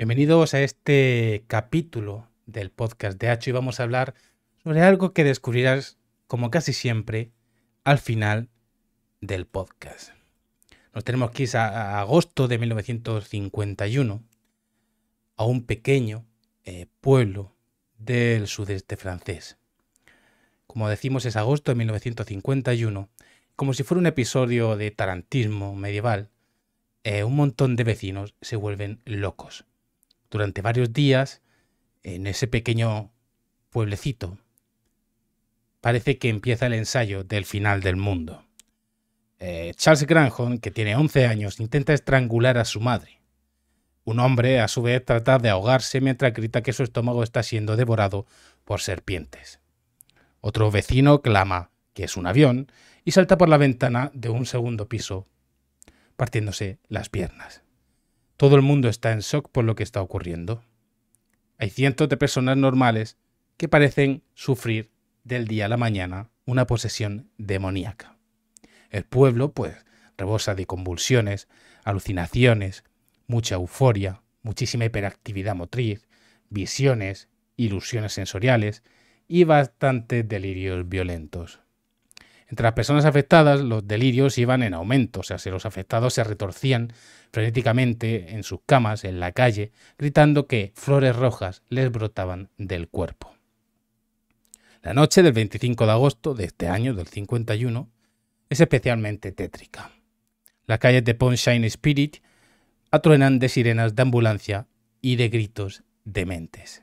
Bienvenidos a este capítulo del podcast de Hacho y vamos a hablar sobre algo que descubrirás, como casi siempre, al final del podcast. Nos tenemos que a, agosto de 1951, a un pequeño eh, pueblo del sudeste francés. Como decimos, es agosto de 1951. Como si fuera un episodio de tarantismo medieval, eh, un montón de vecinos se vuelven locos durante varios días en ese pequeño pueblecito. Parece que empieza el ensayo del final del mundo. Eh, Charles Granholm, que tiene 11 años, intenta estrangular a su madre. Un hombre, a su vez, trata de ahogarse mientras grita que su estómago está siendo devorado por serpientes. Otro vecino clama que es un avión y salta por la ventana de un segundo piso, partiéndose las piernas. Todo el mundo está en shock por lo que está ocurriendo. Hay cientos de personas normales que parecen sufrir del día a la mañana una posesión demoníaca. El pueblo, pues, rebosa de convulsiones, alucinaciones, mucha euforia, muchísima hiperactividad motriz, visiones, ilusiones sensoriales y bastantes delirios violentos. Entre las personas afectadas, los delirios iban en aumento, o sea, si los afectados se retorcían frenéticamente en sus camas, en la calle, gritando que flores rojas les brotaban del cuerpo. La noche del 25 de agosto de este año, del 51, es especialmente tétrica. Las calles de Ponshine Spirit atruenan de sirenas de ambulancia y de gritos dementes.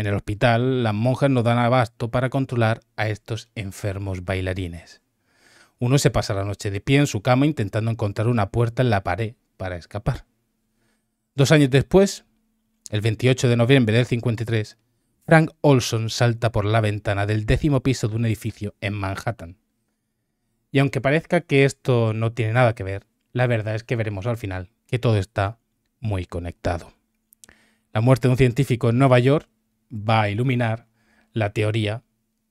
En el hospital, las monjas no dan abasto para controlar a estos enfermos bailarines. Uno se pasa la noche de pie en su cama intentando encontrar una puerta en la pared para escapar. Dos años después, el 28 de noviembre del 53, Frank Olson salta por la ventana del décimo piso de un edificio en Manhattan. Y aunque parezca que esto no tiene nada que ver, la verdad es que veremos al final que todo está muy conectado. La muerte de un científico en Nueva York va a iluminar la teoría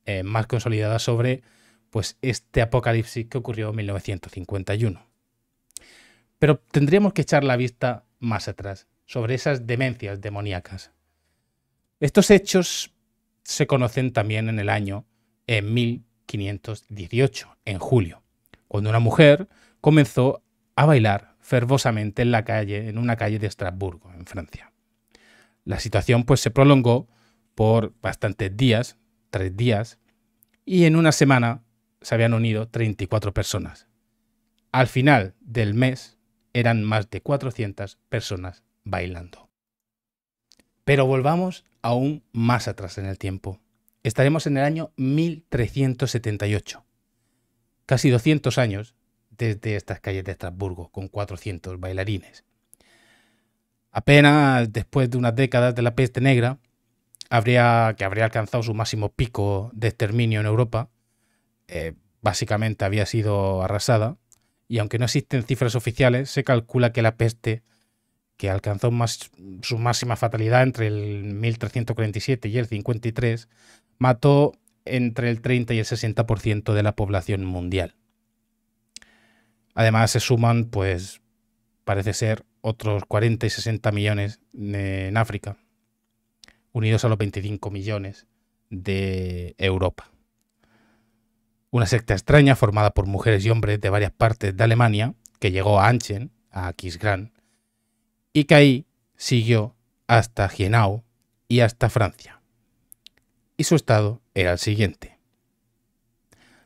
eh, más consolidada sobre pues, este apocalipsis que ocurrió en 1951. Pero tendríamos que echar la vista más atrás, sobre esas demencias demoníacas. Estos hechos se conocen también en el año en 1518, en julio, cuando una mujer comenzó a bailar fervosamente en la calle, en una calle de Estrasburgo, en Francia. La situación pues se prolongó por bastantes días, tres días, y en una semana se habían unido 34 personas. Al final del mes eran más de 400 personas bailando. Pero volvamos aún más atrás en el tiempo. Estaremos en el año 1378, casi 200 años desde estas calles de Estrasburgo, con 400 bailarines. Apenas después de unas décadas de la peste negra, habría, que habría alcanzado su máximo pico de exterminio en Europa, eh, básicamente había sido arrasada, y aunque no existen cifras oficiales, se calcula que la peste, que alcanzó su máxima fatalidad entre el 1347 y el 53, mató entre el 30 y el 60% de la población mundial. Además se suman, pues, parece ser, otros 40 y 60 millones en África unidos a los 25 millones de Europa. Una secta extraña formada por mujeres y hombres de varias partes de Alemania que llegó a Anchen, a Aquisgrán, y que ahí siguió hasta Hienau y hasta Francia. Y su estado era el siguiente.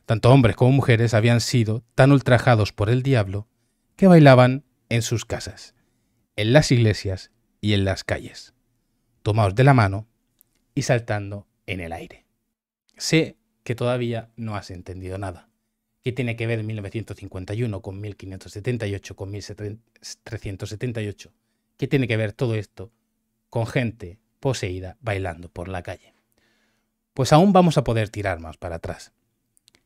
Tanto hombres como mujeres habían sido tan ultrajados por el diablo que bailaban en sus casas, en las iglesias y en las calles tomados de la mano y saltando en el aire. Sé que todavía no has entendido nada. ¿Qué tiene que ver 1951 con 1578, con 1378? ¿Qué tiene que ver todo esto con gente poseída bailando por la calle? Pues aún vamos a poder tirar más para atrás.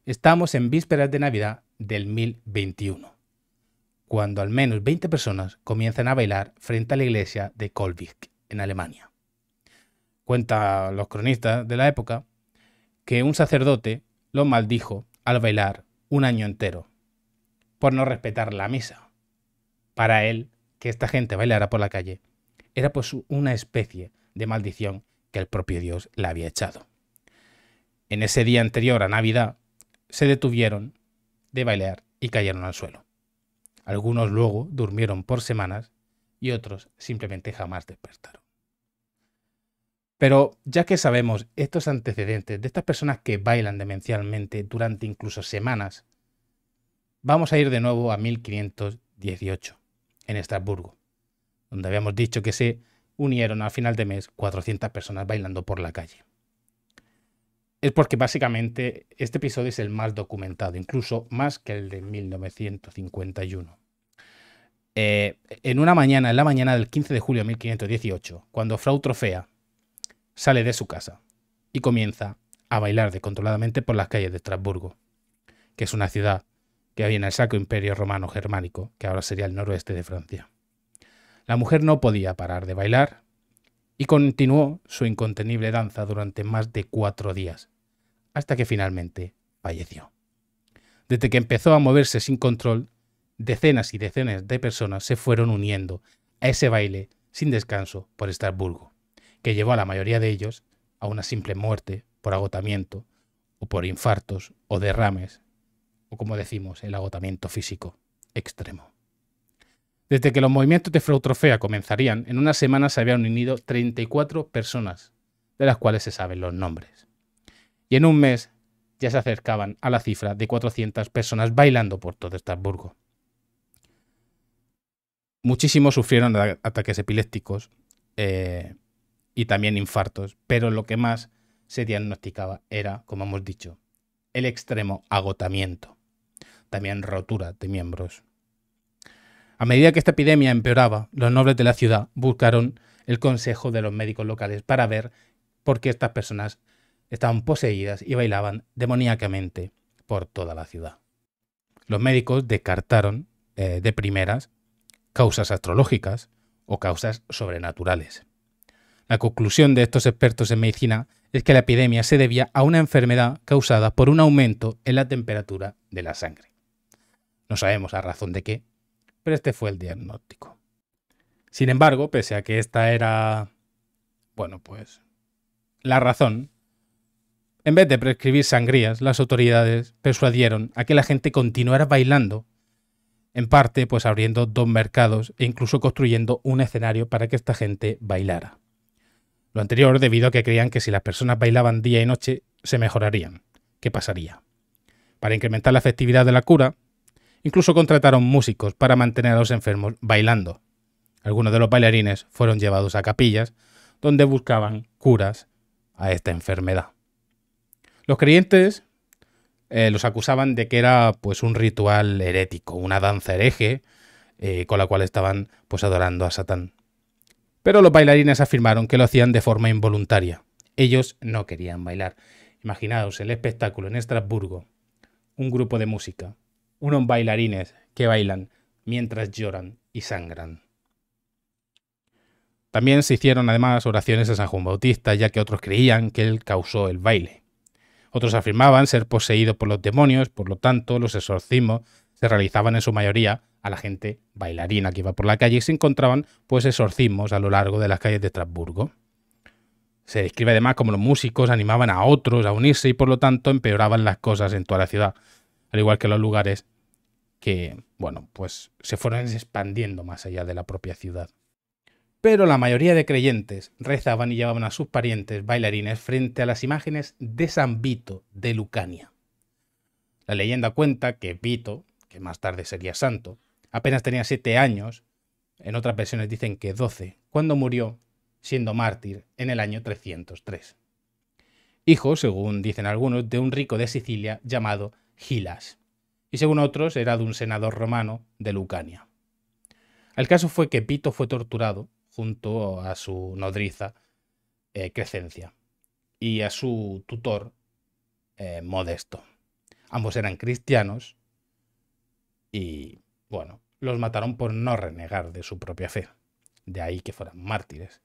Estamos en vísperas de Navidad del 1021, cuando al menos 20 personas comienzan a bailar frente a la iglesia de Kolbich en Alemania cuenta los cronistas de la época, que un sacerdote lo maldijo al bailar un año entero por no respetar la misa. Para él, que esta gente bailara por la calle era pues una especie de maldición que el propio Dios le había echado. En ese día anterior a Navidad se detuvieron de bailar y cayeron al suelo. Algunos luego durmieron por semanas y otros simplemente jamás despertaron. Pero ya que sabemos estos antecedentes de estas personas que bailan demencialmente durante incluso semanas, vamos a ir de nuevo a 1518, en Estrasburgo, donde habíamos dicho que se unieron a final de mes 400 personas bailando por la calle. Es porque básicamente este episodio es el más documentado, incluso más que el de 1951. Eh, en una mañana, en la mañana del 15 de julio de 1518, cuando Frau Trofea, sale de su casa y comienza a bailar descontroladamente por las calles de Estrasburgo, que es una ciudad que había en el saco Imperio Romano Germánico, que ahora sería el noroeste de Francia. La mujer no podía parar de bailar y continuó su incontenible danza durante más de cuatro días, hasta que finalmente falleció. Desde que empezó a moverse sin control, decenas y decenas de personas se fueron uniendo a ese baile sin descanso por Estrasburgo que llevó a la mayoría de ellos a una simple muerte por agotamiento o por infartos o derrames, o como decimos, el agotamiento físico extremo. Desde que los movimientos de Frautrofea comenzarían, en una semana se habían unido 34 personas, de las cuales se saben los nombres. Y en un mes ya se acercaban a la cifra de 400 personas bailando por todo Estrasburgo. Muchísimos sufrieron ataques epilépticos, eh, y también infartos, pero lo que más se diagnosticaba era, como hemos dicho, el extremo agotamiento, también rotura de miembros. A medida que esta epidemia empeoraba, los nobles de la ciudad buscaron el consejo de los médicos locales para ver por qué estas personas estaban poseídas y bailaban demoníacamente por toda la ciudad. Los médicos descartaron eh, de primeras causas astrológicas o causas sobrenaturales. La conclusión de estos expertos en medicina es que la epidemia se debía a una enfermedad causada por un aumento en la temperatura de la sangre. No sabemos a razón de qué, pero este fue el diagnóstico. Sin embargo, pese a que esta era, bueno, pues la razón, en vez de prescribir sangrías, las autoridades persuadieron a que la gente continuara bailando, en parte pues abriendo dos mercados e incluso construyendo un escenario para que esta gente bailara anterior debido a que creían que si las personas bailaban día y noche se mejorarían. ¿Qué pasaría? Para incrementar la efectividad de la cura, incluso contrataron músicos para mantener a los enfermos bailando. Algunos de los bailarines fueron llevados a capillas donde buscaban curas a esta enfermedad. Los creyentes eh, los acusaban de que era pues un ritual herético, una danza hereje eh, con la cual estaban pues adorando a Satán. Pero los bailarines afirmaron que lo hacían de forma involuntaria. Ellos no querían bailar. Imaginaos el espectáculo en Estrasburgo. Un grupo de música. Unos bailarines que bailan mientras lloran y sangran. También se hicieron además oraciones a San Juan Bautista, ya que otros creían que él causó el baile. Otros afirmaban ser poseídos por los demonios, por lo tanto los exorcismos se realizaban en su mayoría a la gente bailarina que iba por la calle y se encontraban pues exorcismos a lo largo de las calles de Estrasburgo. Se describe además como los músicos animaban a otros a unirse y por lo tanto empeoraban las cosas en toda la ciudad, al igual que los lugares que, bueno, pues se fueron expandiendo más allá de la propia ciudad. Pero la mayoría de creyentes rezaban y llevaban a sus parientes bailarines frente a las imágenes de San Vito de Lucania. La leyenda cuenta que Vito, que más tarde sería santo, apenas tenía siete años, en otras versiones dicen que doce, cuando murió siendo mártir en el año 303. Hijo, según dicen algunos, de un rico de Sicilia llamado Gilas, y según otros era de un senador romano de Lucania. El caso fue que Pito fue torturado junto a su nodriza eh, Crescencia y a su tutor eh, Modesto. Ambos eran cristianos y bueno, los mataron por no renegar de su propia fe, de ahí que fueran mártires.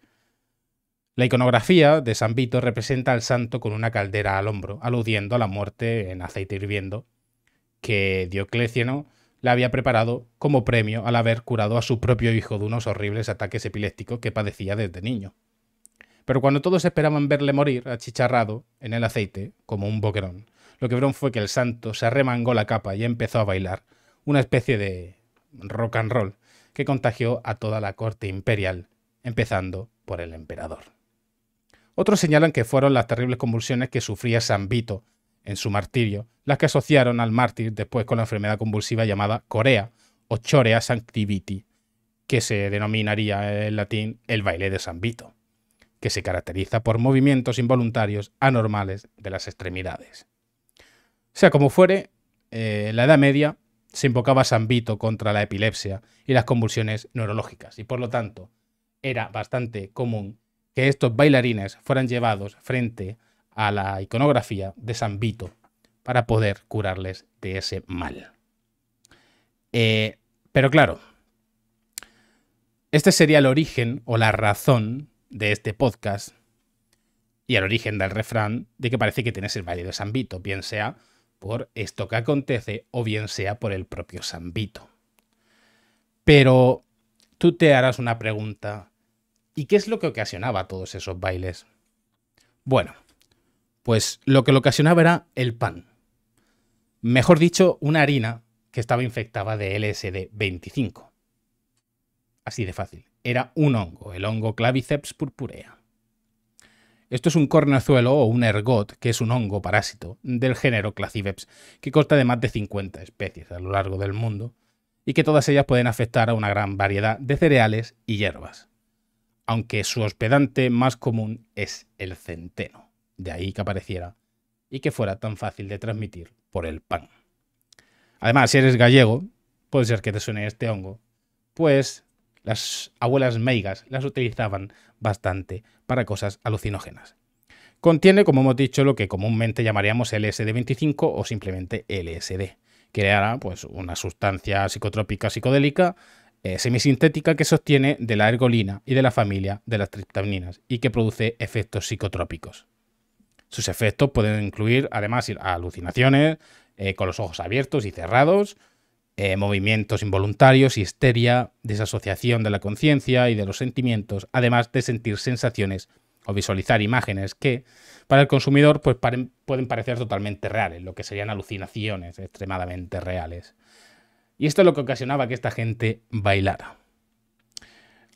La iconografía de San Vito representa al santo con una caldera al hombro, aludiendo a la muerte en aceite hirviendo que Diocleciano le había preparado como premio al haber curado a su propio hijo de unos horribles ataques epilépticos que padecía desde niño. Pero cuando todos esperaban verle morir, achicharrado, en el aceite, como un boquerón, lo que vieron fue que el santo se arremangó la capa y empezó a bailar, una especie de rock and roll que contagió a toda la corte imperial, empezando por el emperador. Otros señalan que fueron las terribles convulsiones que sufría San Vito en su martirio, las que asociaron al mártir después con la enfermedad convulsiva llamada Corea o Chorea Sanctiviti, que se denominaría en latín el baile de San Vito, que se caracteriza por movimientos involuntarios anormales de las extremidades. Sea como fuere, eh, la Edad Media se invocaba San Vito contra la epilepsia y las convulsiones neurológicas, y por lo tanto era bastante común que estos bailarines fueran llevados frente a la iconografía de San Vito para poder curarles de ese mal. Eh, pero claro, este sería el origen o la razón de este podcast y el origen del refrán de que parece que tienes el baile de San Vito, bien sea por esto que acontece o bien sea por el propio Sambito. Pero tú te harás una pregunta, ¿y qué es lo que ocasionaba todos esos bailes? Bueno, pues lo que lo ocasionaba era el pan. Mejor dicho, una harina que estaba infectada de LSD-25. Así de fácil. Era un hongo, el hongo Claviceps purpurea. Esto es un cornezuelo o un ergot, que es un hongo parásito del género Claciveps, que consta de más de 50 especies a lo largo del mundo y que todas ellas pueden afectar a una gran variedad de cereales y hierbas. Aunque su hospedante más común es el centeno, de ahí que apareciera y que fuera tan fácil de transmitir por el pan. Además, si eres gallego, puede ser que te suene este hongo, pues las abuelas meigas las utilizaban bastante para cosas alucinógenas. Contiene, como hemos dicho, lo que comúnmente llamaríamos LSD-25 o simplemente LSD, que era pues, una sustancia psicotrópica psicodélica eh, semisintética que se obtiene de la ergolina y de la familia de las triptaminas y que produce efectos psicotrópicos. Sus efectos pueden incluir, además, alucinaciones, eh, con los ojos abiertos y cerrados, eh, movimientos involuntarios, y histeria, desasociación de la conciencia y de los sentimientos, además de sentir sensaciones o visualizar imágenes que para el consumidor pues, pueden parecer totalmente reales, lo que serían alucinaciones extremadamente reales. Y esto es lo que ocasionaba que esta gente bailara.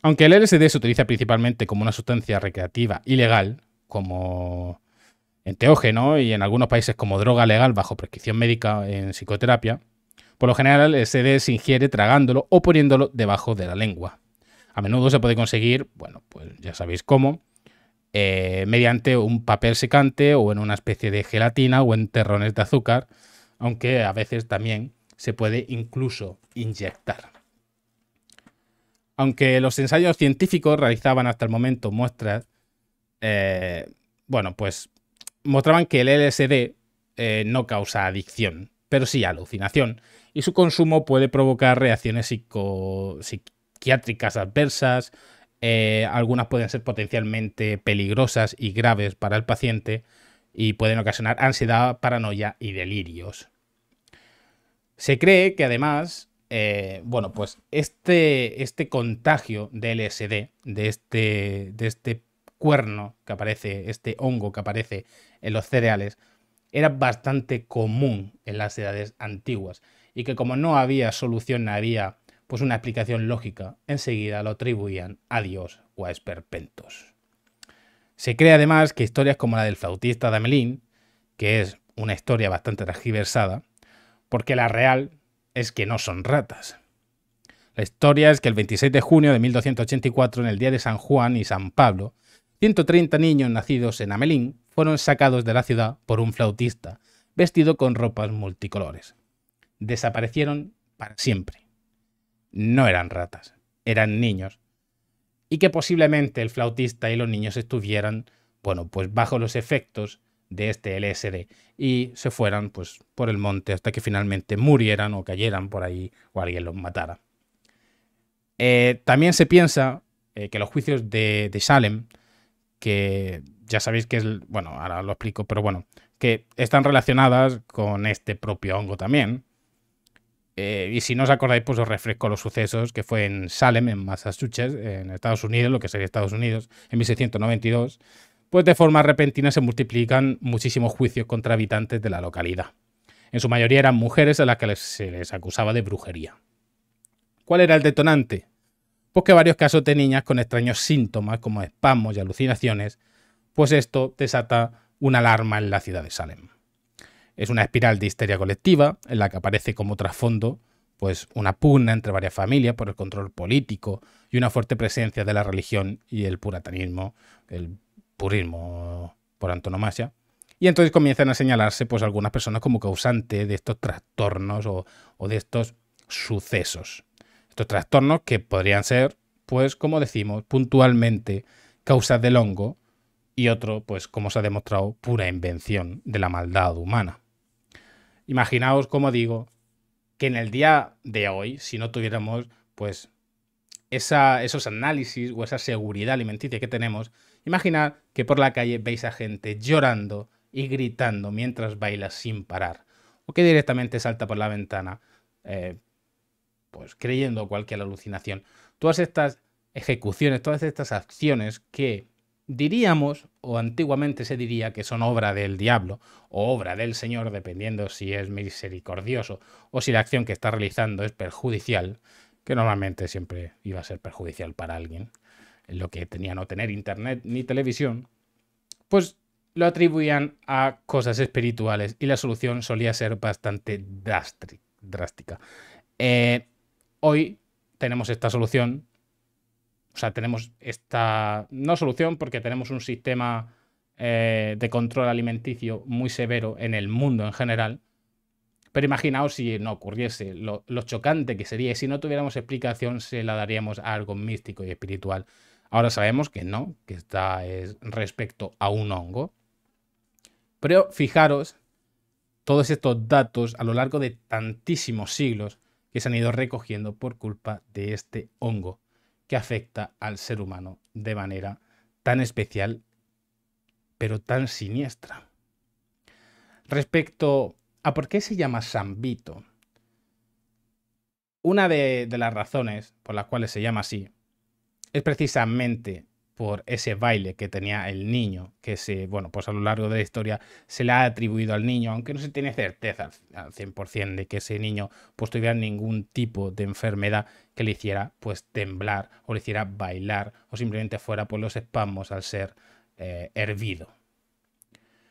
Aunque el LSD se utiliza principalmente como una sustancia recreativa ilegal, como enteógeno y en algunos países como droga legal bajo prescripción médica en psicoterapia, por lo general, el LSD se ingiere tragándolo o poniéndolo debajo de la lengua. A menudo se puede conseguir, bueno, pues ya sabéis cómo, eh, mediante un papel secante o en una especie de gelatina o en terrones de azúcar, aunque a veces también se puede incluso inyectar. Aunque los ensayos científicos realizaban hasta el momento muestras, eh, bueno, pues mostraban que el LSD eh, no causa adicción, pero sí alucinación, y su consumo puede provocar reacciones psiquiátricas adversas, eh, algunas pueden ser potencialmente peligrosas y graves para el paciente, y pueden ocasionar ansiedad, paranoia y delirios. Se cree que además, eh, bueno, pues este, este contagio de LSD, de este, de este cuerno que aparece, este hongo que aparece en los cereales, era bastante común en las edades antiguas y que como no había solución, había pues una explicación lógica, enseguida lo atribuían a Dios o a esperpentos. Se cree además que historias como la del flautista de Amelín, que es una historia bastante transversada, porque la real es que no son ratas. La historia es que el 26 de junio de 1284, en el día de San Juan y San Pablo, 130 niños nacidos en Amelín fueron sacados de la ciudad por un flautista, vestido con ropas multicolores. Desaparecieron para siempre. No eran ratas, eran niños. Y que posiblemente el flautista y los niños estuvieran, bueno, pues bajo los efectos de este LSD y se fueran pues por el monte hasta que finalmente murieran o cayeran por ahí o alguien los matara. Eh, también se piensa eh, que los juicios de, de Salem, que ya sabéis que es, bueno, ahora lo explico, pero bueno, que están relacionadas con este propio hongo también. Eh, y si no os acordáis, pues os refresco los sucesos que fue en Salem, en Massachusetts, en Estados Unidos, lo que sería Estados Unidos, en 1692, pues de forma repentina se multiplican muchísimos juicios contra habitantes de la localidad. En su mayoría eran mujeres a las que se les acusaba de brujería. ¿Cuál era el detonante? Pues que varios casos de niñas con extraños síntomas como espasmos y alucinaciones pues esto desata una alarma en la ciudad de Salem. Es una espiral de histeria colectiva en la que aparece como trasfondo pues una pugna entre varias familias por el control político y una fuerte presencia de la religión y el puritanismo, el purismo por antonomasia. Y entonces comienzan a señalarse pues algunas personas como causantes de estos trastornos o, de estos sucesos. Estos trastornos que podrían ser, pues como decimos, puntualmente causas del hongo y otro, pues como se ha demostrado, pura invención de la maldad humana. Imaginaos, como digo, que en el día de hoy, si no tuviéramos, pues, esa, esos análisis o esa seguridad alimenticia que tenemos, imaginad que por la calle veis a gente llorando y gritando mientras baila sin parar, o que directamente salta por la ventana, eh, pues creyendo cualquier alucinación. Todas estas ejecuciones, todas estas acciones que diríamos, o antiguamente se diría que son obra del diablo o obra del Señor, dependiendo si es misericordioso o si la acción que está realizando es perjudicial, que normalmente siempre iba a ser perjudicial para alguien, lo que tenía no tener internet ni televisión, pues lo atribuían a cosas espirituales y la solución solía ser bastante drástica. Eh, hoy tenemos esta solución o sea, tenemos esta, no solución, porque tenemos un sistema eh, de control alimenticio muy severo en el mundo en general. Pero imaginaos si no ocurriese lo, chocante que sería. Y si no tuviéramos explicación, se la daríamos a algo místico y espiritual. Ahora sabemos que no, que está es respecto a un hongo. Pero fijaros todos estos datos a lo largo de tantísimos siglos que se han ido recogiendo por culpa de este hongo que afecta al ser humano de manera tan especial, pero tan siniestra. Respecto a por qué se llama Sambito, una de, de las razones por las cuales se llama así es precisamente por ese baile que tenía el niño, que se, bueno, pues a lo largo de la historia se le ha atribuido al niño, aunque no se tiene certeza al 100% de que ese niño pues tuviera ningún tipo de enfermedad que le hiciera pues temblar o le hiciera bailar o simplemente fuera por los espasmos al ser eh, hervido.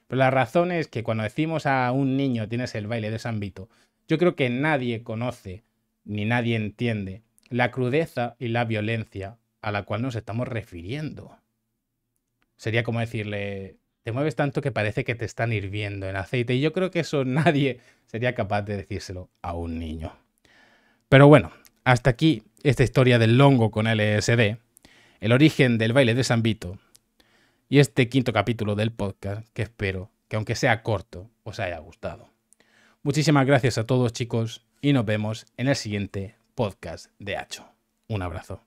Pero la razón es que cuando decimos a un niño tienes el baile de San Vito, yo creo que nadie conoce ni nadie entiende la crudeza y la violencia a la cual nos estamos refiriendo. Sería como decirle, te mueves tanto que parece que te están hirviendo en aceite. Y yo creo que eso nadie sería capaz de decírselo a un niño. Pero bueno, hasta aquí esta historia del longo con LSD, el origen del baile de San Vito y este quinto capítulo del podcast que espero que aunque sea corto os haya gustado. Muchísimas gracias a todos chicos y nos vemos en el siguiente podcast de Hacho. Un abrazo.